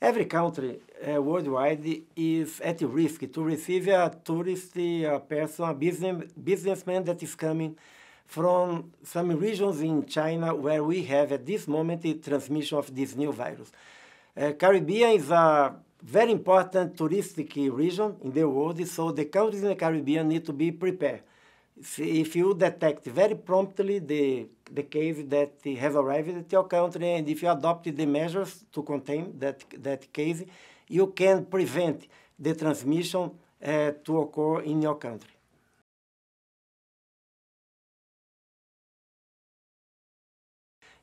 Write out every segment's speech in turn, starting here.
Every country uh, worldwide is at risk to receive a tourist, a uh, person, a business, businessman that is coming from some regions in China where we have at this moment the transmission of this new virus. Uh, Caribbean is a very important touristic region in the world, so the countries in the Caribbean need to be prepared if, you detect very promptly the, the case that have arrived at your country and if you adopt the measures to contain that, that case, you can prevent the transmission uh, to occur in your country.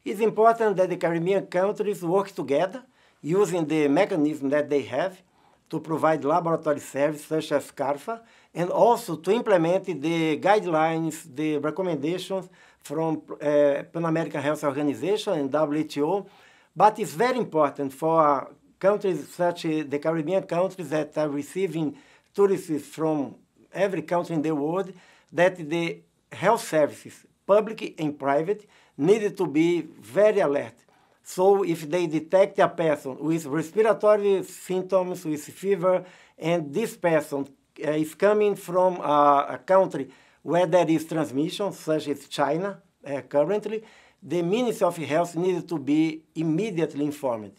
It's important that the Caribbean countries work together using the mechanism that they have to provide laboratory services such as CARFA and also to implement the guidelines, the recommendations from uh, Pan American Health Organization and WTO. But it's very important for countries such as the Caribbean countries that are receiving tourists from every country in the world that the health services, public and private, needed to be very alert so if they detect a person with respiratory symptoms, with fever, and this person uh, is coming from a country where there is transmission, such as China uh, currently, the Ministry of Health needs to be immediately informed.